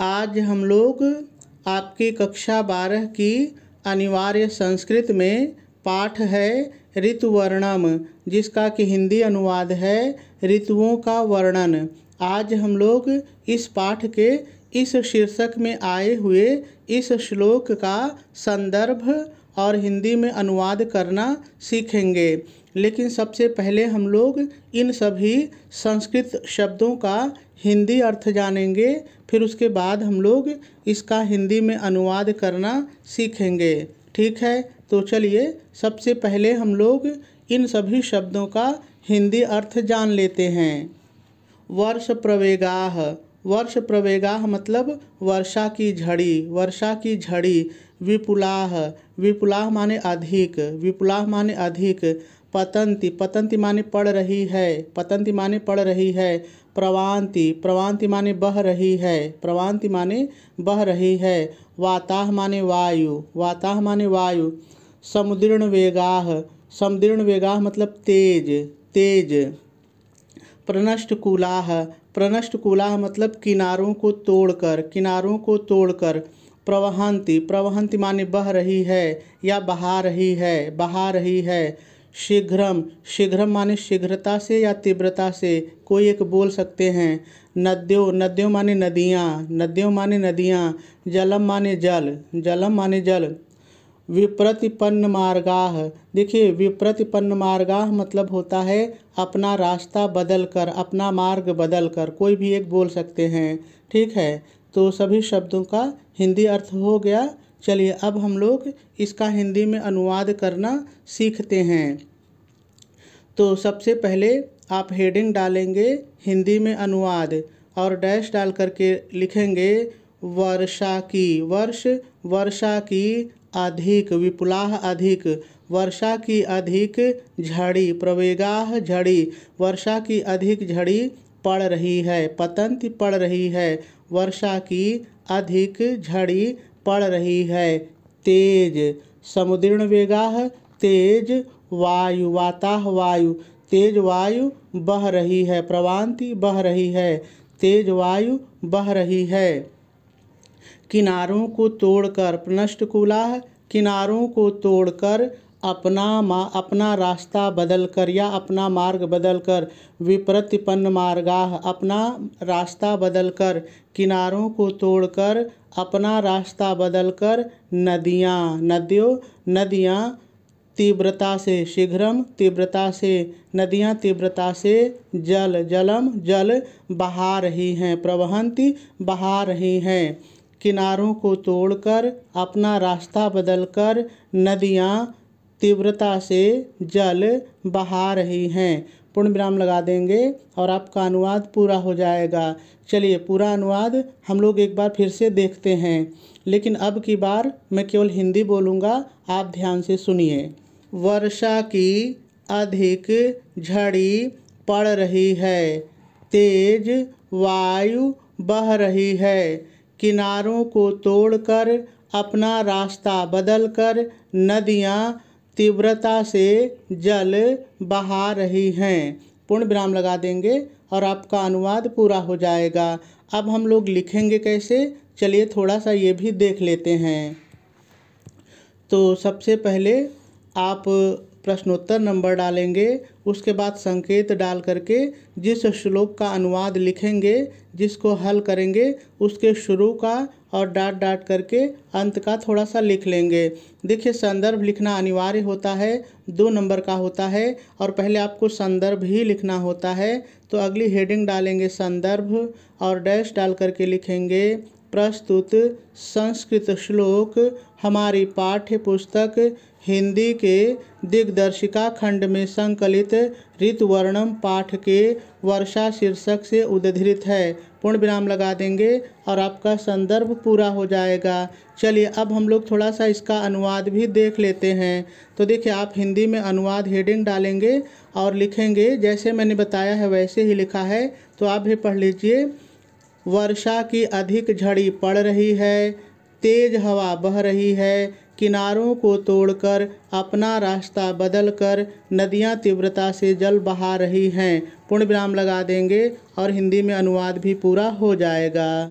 आज हम लोग आपकी कक्षा बारह की अनिवार्य संस्कृत में पाठ है ऋतुवर्णम जिसका कि हिंदी अनुवाद है ऋतुओं का वर्णन आज हम लोग इस पाठ के इस शीर्षक में आए हुए इस श्लोक का संदर्भ और हिंदी में अनुवाद करना सीखेंगे लेकिन सबसे पहले हम लोग इन सभी संस्कृत शब्दों का हिंदी अर्थ जानेंगे फिर उसके बाद हम लोग इसका हिंदी में अनुवाद करना सीखेंगे ठीक है तो चलिए सबसे पहले हम लोग इन सभी शब्दों का हिंदी अर्थ जान लेते हैं वर्ष प्रवेगाह वर्ष प्रवेगाह मतलब वर्षा की झड़ी वर्षा की झड़ी विपुलाह विपुलाह माने अधिक विपुलाह माने अधिक पतंती पतंती माने पड़ रही है पतंती माने पड़ रही है प्रवांति प्रवांति माने बह रही है प्रवांति माने बह रही है वाताह माने वायु वाताह माने वायु समुद्रण वेगाह समुद्रीर्ण वेगाह मतलब तेज तेज प्रनष्ट कुलाह प्रनष्ट कुलाह मतलब किनारों को तोड़कर किनारों को तोड़कर प्रवहंती प्रवहंती माने बह रही है या बहा रही है बहा रही है शीघ्रम शीघ्रम माने शीघ्रता से या तीव्रता से कोई एक बोल सकते हैं नद्यो नद्यो माने नदियाँ नद्यो माने नदियाँ जलम माने जल जलम माने जल विप्रतिपन्न मार्गाह देखिए विप्रतिपन्न मार्गाह मतलब होता है अपना रास्ता बदल कर अपना मार्ग बदल कर कोई भी एक बोल सकते हैं ठीक है तो सभी शब्दों का हिंदी अर्थ हो गया चलिए अब हम लोग इसका हिंदी में अनुवाद करना सीखते हैं तो सबसे पहले आप हेडिंग डालेंगे हिंदी में अनुवाद और डैश डाल करके लिखेंगे वर्षा की वर्ष वर्षा की अधिक विपुलाह अधिक वर्षा की अधिक झड़ी प्रवेगाह झड़ी वर्षा की अधिक झड़ी पड़ रही है पतंत पड़ रही है वर्षा की अधिक झड़ी पड़ रही है तेज समुदीर्ण वेगा तेज वायु वाताह वायु तेज वायु बह रही है प्रवांति बह रही है तेज वायु बह रही है किनारों को तोड़कर पुनष्ट कुलाह किनारों को तोड़कर अपना मा अपना रास्ता बदल कर या अपना मार्ग बदल कर विप्रतिपन्न मार्गाह अपना रास्ता बदल कर किनारों को तोड़कर अपना रास्ता बदल कर नदियाँ नदियों नदियाँ तीव्रता से शीघ्रम तीव्रता से नदियाँ तीव्रता से जल जलम जल बहा रही हैं प्रवहंती बहा रही हैं किनारों को तोड़कर अपना रास्ता बदलकर नदियाँ तीव्रता से जल बहा रही हैं पूर्ण विराम लगा देंगे और आपका अनुवाद पूरा हो जाएगा चलिए पूरा अनुवाद हम लोग एक बार फिर से देखते हैं लेकिन अब की बार मैं केवल हिंदी बोलूँगा आप ध्यान से सुनिए वर्षा की अधिक झड़ी पड़ रही है तेज वायु बह रही है किनारों को तोड़कर अपना रास्ता बदलकर नदियाँ तीव्रता से जल बहा रही हैं पूर्ण विराम लगा देंगे और आपका अनुवाद पूरा हो जाएगा अब हम लोग लिखेंगे कैसे चलिए थोड़ा सा ये भी देख लेते हैं तो सबसे पहले आप प्रश्नोत्तर नंबर डालेंगे उसके बाद संकेत डाल करके जिस श्लोक का अनुवाद लिखेंगे जिसको हल करेंगे उसके शुरू का और डाट डाट करके अंत का थोड़ा सा लिख लेंगे देखिए संदर्भ लिखना अनिवार्य होता है दो नंबर का होता है और पहले आपको संदर्भ ही लिखना होता है तो अगली हेडिंग डालेंगे संदर्भ और डैश डाल करके लिखेंगे प्रस्तुत संस्कृत श्लोक हमारी पाठ्य पुस्तक हिंदी के दिग्दर्शिका खंड में संकलित ऋतुवर्णम पाठ के वर्षा शीर्षक से उद्धृत है पूर्ण विराम लगा देंगे और आपका संदर्भ पूरा हो जाएगा चलिए अब हम लोग थोड़ा सा इसका अनुवाद भी देख लेते हैं तो देखिए आप हिंदी में अनुवाद हेडिंग डालेंगे और लिखेंगे जैसे मैंने बताया है वैसे ही लिखा है तो आप भी पढ़ लीजिए वर्षा की अधिक झड़ी पड़ रही है तेज हवा बह रही है किनारों को तोड़कर अपना रास्ता बदलकर नदियां तीव्रता से जल बहा रही हैं पूर्ण विराम लगा देंगे और हिंदी में अनुवाद भी पूरा हो जाएगा